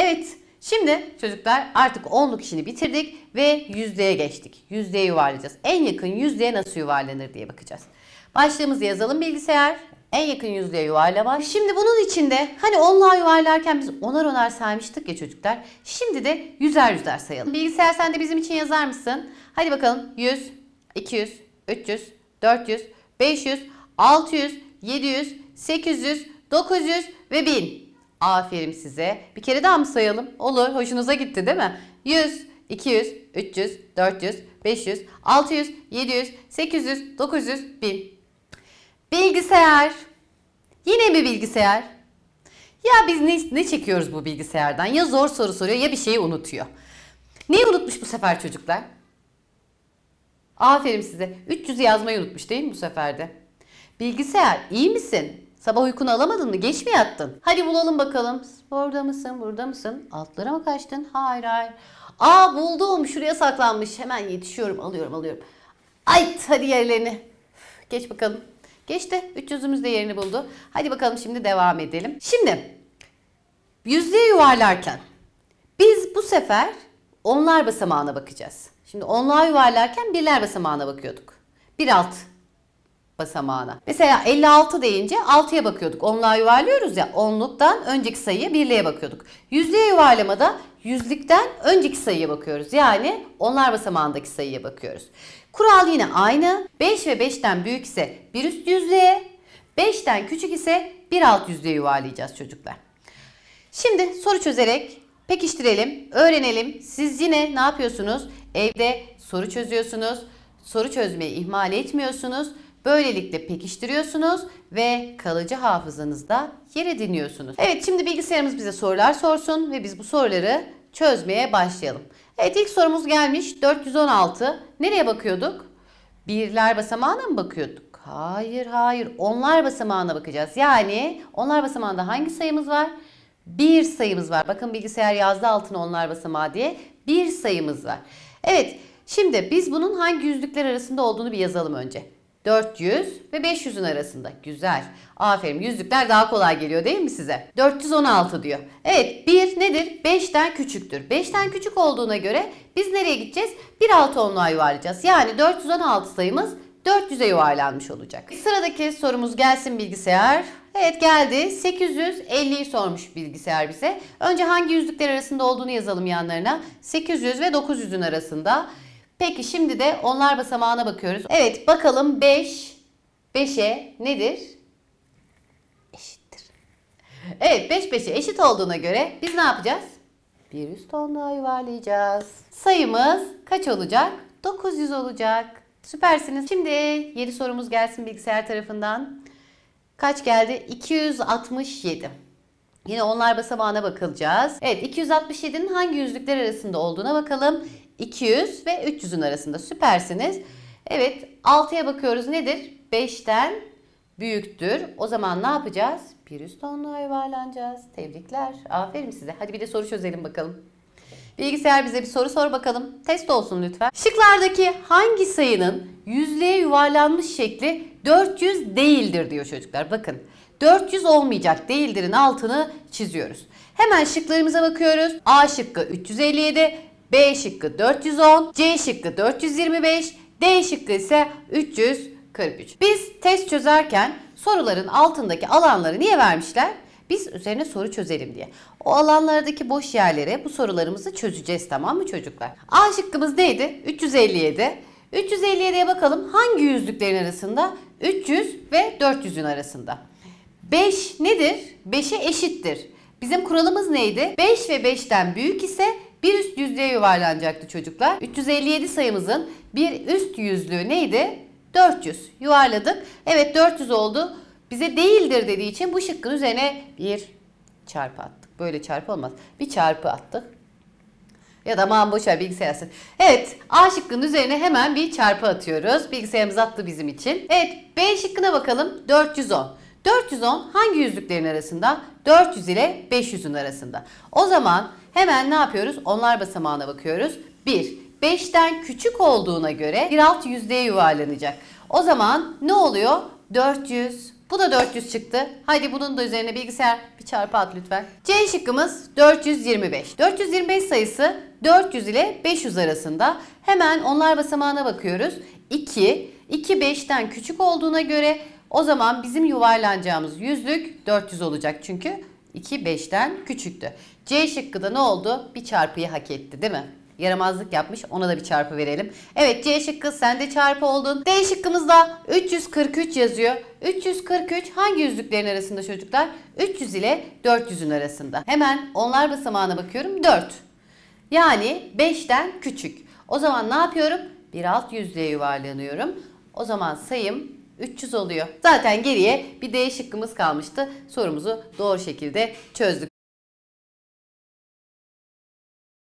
Evet şimdi çocuklar artık onluk işini bitirdik ve yüzdeye geçtik. Yüzdeye yuvarlayacağız. En yakın yüzdeye nasıl yuvarlanır diye bakacağız. Başlığımızı yazalım bilgisayar. En yakın yüzdeye yuvarlama. Şimdi bunun içinde hani onluğa yuvarlarken biz onar onar saymıştık ya çocuklar. Şimdi de yüzer yüzer sayalım. Bilgisayar sen de bizim için yazar mısın? Hadi bakalım 100, 200, 300, 400, 500, 600, 700, 800, 900 ve 1000. Aferin size. Bir kere daha mı sayalım? Olur. Hoşunuza gitti değil mi? 100, 200, 300, 400, 500, 600, 700, 800, 900, 1000. Bilgisayar. Yine mi bilgisayar. Ya biz ne, ne çekiyoruz bu bilgisayardan? Ya zor soru soruyor ya bir şeyi unutuyor. Neyi unutmuş bu sefer çocuklar? Aferin size. 300'ü yazmayı unutmuş değil mi bu seferde? Bilgisayar iyi misin? Sabah uykunu alamadın mı? Geç mi yattın? Hadi bulalım bakalım. Orada mısın? Burada mısın? Altlara mı kaçtın? Hayır hayır. Aa buldum. Şuraya saklanmış. Hemen yetişiyorum. Alıyorum alıyorum. Ay hadi yerlerini. Geç bakalım. Geçti. Üç yüzümüz de yerini buldu. Hadi bakalım şimdi devam edelim. Şimdi yüzlüğe yuvarlarken biz bu sefer onlar basamağına bakacağız. Şimdi onlar yuvarlarken birler basamağına bakıyorduk. Bir alt basamağına. Mesela 56 deyince 6'ya bakıyorduk. Onluğa yuvarlıyoruz ya. Onluktan önceki sayıya birliğe bakıyorduk. Yüzlüğe yuvarlamada yüzlükten önceki sayıya bakıyoruz. Yani onlar basamağındaki sayıya bakıyoruz. Kural yine aynı. 5 ve 5'ten büyük ise bir üst yüzlüğe, 5'ten küçük ise bir alt yüzlüğe yuvarlayacağız çocuklar. Şimdi soru çözerek pekiştirelim, öğrenelim. Siz yine ne yapıyorsunuz? Evde soru çözüyorsunuz. Soru çözmeyi ihmal etmiyorsunuz. Böylelikle pekiştiriyorsunuz ve kalıcı hafızanızda yer ediniyorsunuz. Evet şimdi bilgisayarımız bize sorular sorsun ve biz bu soruları çözmeye başlayalım. Evet ilk sorumuz gelmiş 416. Nereye bakıyorduk? Birler basamağına mı bakıyorduk? Hayır hayır onlar basamağına bakacağız. Yani onlar basamağında hangi sayımız var? Bir sayımız var. Bakın bilgisayar yazdı altına onlar basamağı diye. Bir sayımız var. Evet şimdi biz bunun hangi yüzlükler arasında olduğunu bir yazalım önce. 400 ve 500'ün arasında. Güzel. Aferin. Yüzlükler daha kolay geliyor değil mi size? 416 diyor. Evet 1 nedir? 5'ten küçüktür. 5'ten küçük olduğuna göre biz nereye gideceğiz? Bir alt onluğa yuvarlayacağız. Yani 416 sayımız 400'e yuvarlanmış olacak. Sıradaki sorumuz gelsin bilgisayar. Evet geldi. 850'yi sormuş bilgisayar bize. Önce hangi yüzlükler arasında olduğunu yazalım yanlarına. 800 ve 900'ün arasında. Peki şimdi de onlar basamağına bakıyoruz. Evet bakalım 5 5'e nedir? Eşittir. Evet 5 5'e eşit olduğuna göre biz ne yapacağız? Bir üst onluğa yuvarlayacağız. Sayımız kaç olacak? 900 olacak. Süpersiniz. Şimdi yeni sorumuz gelsin bilgisayar tarafından. Kaç geldi? 267. Yine onlar basamağına bakılacağız. Evet 267'nin hangi yüzlükler arasında olduğuna bakalım. 200 ve 300'ün arasında süpersiniz. Evet 6'ya bakıyoruz nedir? 5'ten büyüktür. O zaman ne yapacağız? Bir üst onluğa yuvarlanacağız. Tebrikler. Aferin size. Hadi bir de soru çözelim bakalım. Bilgisayar bize bir soru sor bakalım. Test olsun lütfen. Şıklardaki hangi sayının yüzlüğe yuvarlanmış şekli 400 değildir diyor çocuklar. Bakın 400 olmayacak değildirin altını çiziyoruz. Hemen şıklarımıza bakıyoruz. A şıkkı 357, B şıkkı 410, C şıkkı 425, D şıkkı ise 343. Biz test çözerken soruların altındaki alanları niye vermişler? Biz üzerine soru çözelim diye. O alanlardaki boş yerlere bu sorularımızı çözeceğiz tamam mı çocuklar? A şıkkımız neydi? 357. 357'ye bakalım hangi yüzlüklerin arasında? 300 ve 400'ün arasında. 5 nedir? 5'e eşittir. Bizim kuralımız neydi? 5 ve 5'ten büyük ise bir üst yüzlüğe yuvarlanacaktı çocuklar. 357 sayımızın bir üst yüzlüğü neydi? 400. Yuvarladık. Evet 400 oldu. Bize değildir dediği için bu şıkkın üzerine bir çarpı attık. Böyle çarpı olmaz. Bir çarpı attık. Ya da aman boşver bilgisayarsın. Evet A şıkkının üzerine hemen bir çarpı atıyoruz. Bilgisayarımız attı bizim için. Evet B şıkkına bakalım. 410. 410 hangi yüzüklerin arasında? 400 ile 500'ün arasında. O zaman hemen ne yapıyoruz? Onlar basamağına bakıyoruz. 1. 5'ten küçük olduğuna göre bir alt yüzdeye yuvarlanacak. O zaman ne oluyor? 400. Bu da 400 çıktı. Haydi bunun da üzerine bilgisayar bir çarpı at lütfen. C şıkkımız 425. 425 sayısı 400 ile 500 arasında. Hemen onlar basamağına bakıyoruz. 2, 2 5'ten küçük olduğuna göre o zaman bizim yuvarlanacağımız yüzlük 400 olacak çünkü 2 5'ten küçüktü. C şıkkı da ne oldu? Bir çarpıyı hak etti değil mi? Yaramazlık yapmış ona da bir çarpı verelim. Evet C şıkkı sen de çarpı oldun. D şıkkımızda 343 yazıyor. 343 hangi yüzlüklerin arasında çocuklar? 300 ile 400'ün arasında. Hemen onlar basamağına bakıyorum 4. Yani 5'ten küçük. O zaman ne yapıyorum? Bir alt yüzlüğe yuvarlanıyorum. O zaman sayım 300 oluyor. Zaten geriye bir D şıkkımız kalmıştı. Sorumuzu doğru şekilde çözdük.